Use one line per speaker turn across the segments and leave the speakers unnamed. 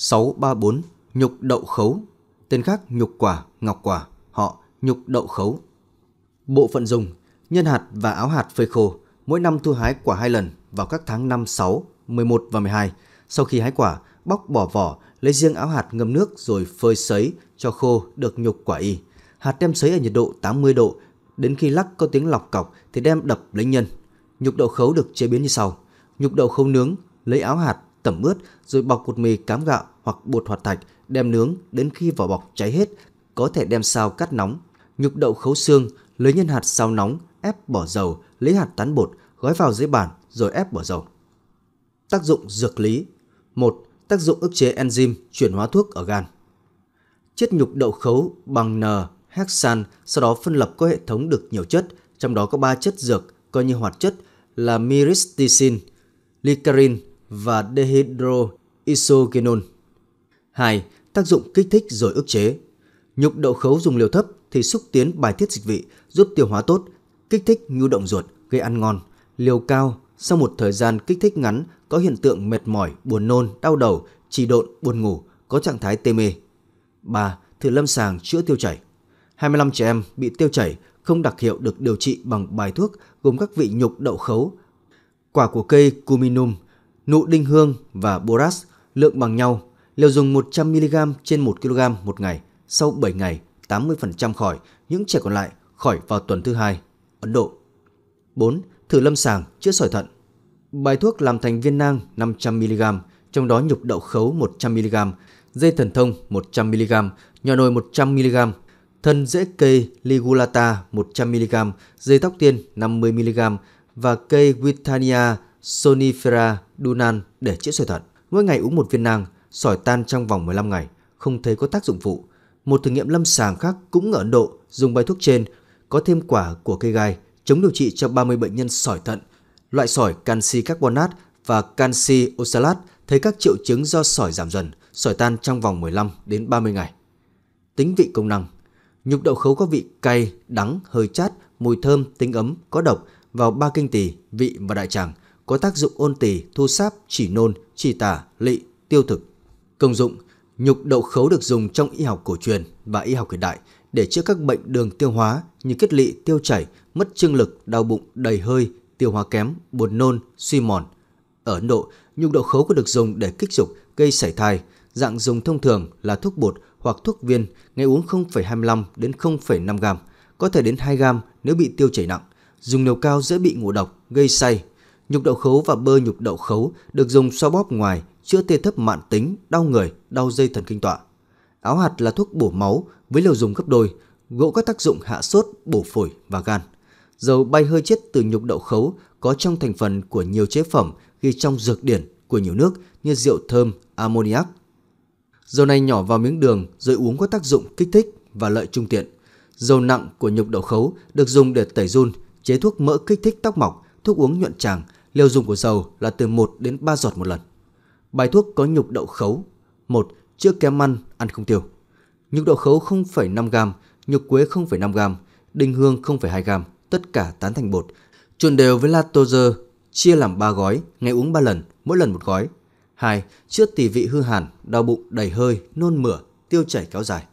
634 Nhục Đậu Khấu Tên khác Nhục Quả, Ngọc Quả Họ Nhục Đậu Khấu Bộ phận dùng Nhân hạt và áo hạt phơi khô Mỗi năm thu hái quả hai lần vào các tháng 5, 6, 11 và 12 Sau khi hái quả, bóc bỏ vỏ Lấy riêng áo hạt ngâm nước rồi phơi sấy cho khô được nhục quả y Hạt đem sấy ở nhiệt độ 80 độ Đến khi lắc có tiếng lọc cọc thì đem đập lấy nhân Nhục đậu khấu được chế biến như sau Nhục đậu khấu nướng, lấy áo hạt tẩm ướt rồi bọc cột mì cám gạo hoặc bột hoạt thạch, đem nướng đến khi vỏ bọc cháy hết, có thể đem sao cắt nóng. Nhục đậu khấu xương, lấy nhân hạt sao nóng, ép bỏ dầu, lấy hạt tán bột, gói vào dưới bàn rồi ép bỏ dầu. Tác dụng dược lý 1. Tác dụng ức chế enzyme chuyển hóa thuốc ở gan Chiết nhục đậu khấu bằng N, hexan, sau đó phân lập có hệ thống được nhiều chất, trong đó có 3 chất dược coi như hoạt chất là myristicin, licarin và dehydroisoquinol. 2. Tác dụng kích thích rồi ức chế. Nhục đậu khấu dùng liều thấp thì xúc tiến bài tiết dịch vị, giúp tiêu hóa tốt, kích thích nhu động ruột, gây ăn ngon. Liều cao, sau một thời gian kích thích ngắn có hiện tượng mệt mỏi, buồn nôn, đau đầu, trì độn, buồn ngủ, có trạng thái tê mê. 3. Thử lâm sàng chữa tiêu chảy. 25 trẻ em bị tiêu chảy không đặc hiệu được điều trị bằng bài thuốc gồm các vị nhục đậu khấu, quả của cây cuminum, Nụ đinh hương và borax lượng bằng nhau, liều dùng 100mg trên 1kg một ngày, sau 7 ngày 80% khỏi, những trẻ còn lại khỏi vào tuần thứ hai. Ấn Độ 4. Thử lâm sàng chữa sỏi thận Bài thuốc làm thành viên nang 500mg, trong đó nhục đậu khấu 100mg, dây thần thông 100mg, nhỏ nồi 100mg, thân dễ cây ligulata 100mg, dây tóc tiên 50mg và cây Withania Sonifera Dunan để chữa sỏi thận. Mỗi ngày uống một viên nang, sỏi tan trong vòng 15 ngày, không thấy có tác dụng phụ. Một thử nghiệm lâm sàng khác cũng ở Ấn Độ dùng bài thuốc trên có thêm quả của cây gai chống điều trị cho 30 bệnh nhân sỏi thận, loại sỏi canxi carbonat và canxi oxalat thấy các triệu chứng do sỏi giảm dần, sỏi tan trong vòng 15 đến 30 ngày. Tính vị công năng Nhục đậu khấu có vị cay, đắng, hơi chát, mùi thơm, tính ấm, có độc vào ba kinh tỳ, vị và đại tràng có tác dụng ôn tỳ, thu sáp, chỉ nôn, chỉ tả, lị, tiêu thực. Công dụng, nhục đậu khấu được dùng trong y học cổ truyền và y học hiện đại để chữa các bệnh đường tiêu hóa như kết lị, tiêu chảy, mất trương lực, đau bụng, đầy hơi, tiêu hóa kém, buồn nôn, suy mòn. Ở Ấn Độ, nhục đậu khấu có được dùng để kích dục, gây sảy thai. Dạng dùng thông thường là thuốc bột hoặc thuốc viên, ngày uống 0,25 đến 0,5 gram, có thể đến 2 gram nếu bị tiêu chảy nặng. Dùng liều cao dễ bị ngộ độc, gây say, Nhục đậu khấu và bơ nhục đậu khấu được dùng xoa bóp ngoài, chữa tê thấp mạn tính, đau người, đau dây thần kinh tọa. Áo hạt là thuốc bổ máu với liều dùng gấp đôi, gỗ có tác dụng hạ sốt, bổ phổi và gan. Dầu bay hơi chết từ nhục đậu khấu có trong thành phần của nhiều chế phẩm ghi trong dược điển của nhiều nước như rượu thơm, ammoniac. Dầu này nhỏ vào miếng đường rồi uống có tác dụng kích thích và lợi trung tiện. Dầu nặng của nhục đậu khấu được dùng để tẩy run, chế thuốc mỡ kích thích tóc mọc, thuốc uống nhuận tràng – Liều dùng của dầu là từ 1 đến 3 giọt một lần. Bài thuốc có nhục đậu khấu. 1. Chữa kém ăn, ăn không tiêu. Nhục đậu khấu 0,5g, nhục quế 0,5g, đinh hương 0,2g, tất cả tán thành bột. Trộn đều với lactose, chia làm 3 gói, ngày uống 3 lần, mỗi lần một gói. 2. Chữa tỳ vị hư hàn, đau bụng, đầy hơi, nôn mửa, tiêu chảy kéo dài.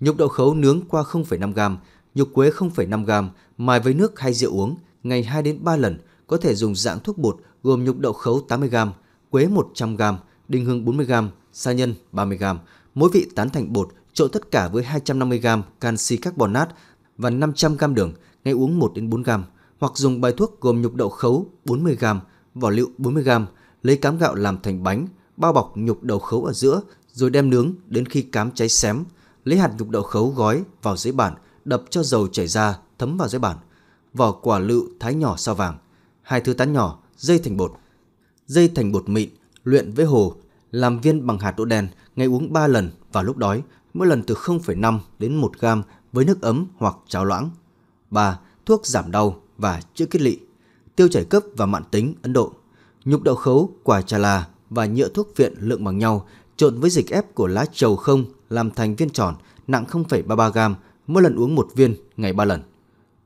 Nhục đậu khấu nướng qua 0,5g, nhục quế 0,5g, mài với nước hay rượu uống, ngày 2 đến 3 lần, có thể dùng dạng thuốc bột gồm nhục đậu khấu 80g, quế 100g, đinh hương 40g, sa nhân 30g, mỗi vị tán thành bột trộn tất cả với 250g canxi carbonat và 500g đường, ngay uống 1 đến 4 g, hoặc dùng bài thuốc gồm nhục đậu khấu 40 g, vỏ liệu 40 g, lấy cám gạo làm thành bánh, bao bọc nhục đậu khấu ở giữa rồi đem nướng đến khi cám cháy xém, lấy hạt nhục đậu khấu gói vào giấy bản, đập cho dầu chảy ra thấm vào giấy bản. Vỏ quả lựu thái nhỏ sao vàng, hai thứ tán nhỏ, dây thành bột. Dây thành bột mịn, luyện với hồ, làm viên bằng hạt đỗ đen, ngày uống 3 lần vào lúc đói, mỗi lần từ 0,5 đến 1 gram với nước ấm hoặc cháo loãng. 3. Thuốc giảm đau và chữa kết lị, tiêu chảy cấp và mạn tính Ấn Độ. Nhục đậu khấu, quả trà là và nhựa thuốc viện lượng bằng nhau trộn với dịch ép của lá trầu không làm thành viên tròn nặng 0,33 gram, mỗi lần uống một viên ngày 3 lần.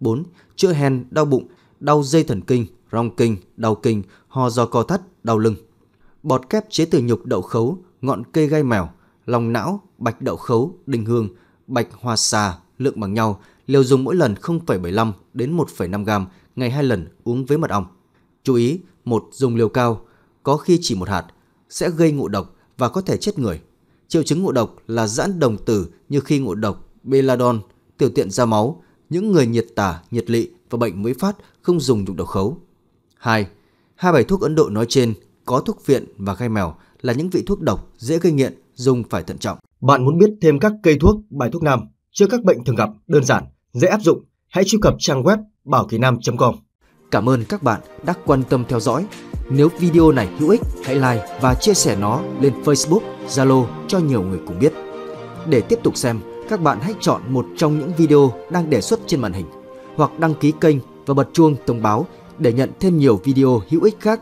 4. Chữa hen, đau bụng, đau dây thần kinh rong kinh, đau kinh, ho do co thắt, đau lưng. Bọt kép chế từ nhục đậu khấu, ngọn cây gai mèo, lòng não, bạch đậu khấu, đình hương, bạch hoa xà, lượng bằng nhau, liều dùng mỗi lần 0,75 đến 1,5 gam, ngày hai lần uống với mật ong. Chú ý, một dùng liều cao, có khi chỉ một hạt, sẽ gây ngộ độc và có thể chết người. Triệu chứng ngộ độc là giãn đồng tử như khi ngộ độc belladon, tiểu tiện ra máu, những người nhiệt tả, nhiệt lị và bệnh mới phát không dùng nhục độc khấu. 2. Hai bài thuốc Ấn Độ nói trên có thuốc viện và gai mèo là những vị thuốc độc dễ gây nghiện, dùng phải thận trọng. Bạn muốn biết thêm các cây thuốc, bài thuốc nam chữa các bệnh thường gặp, đơn giản, dễ áp dụng, hãy truy cập trang web bảo kỳ nam.com. Cảm ơn các bạn đã quan tâm theo dõi. Nếu video này hữu ích, hãy like và chia sẻ nó lên Facebook, Zalo cho nhiều người cùng biết. Để tiếp tục xem, các bạn hãy chọn một trong những video đang đề xuất trên màn hình hoặc đăng ký kênh và bật chuông thông báo để nhận thêm nhiều video hữu ích khác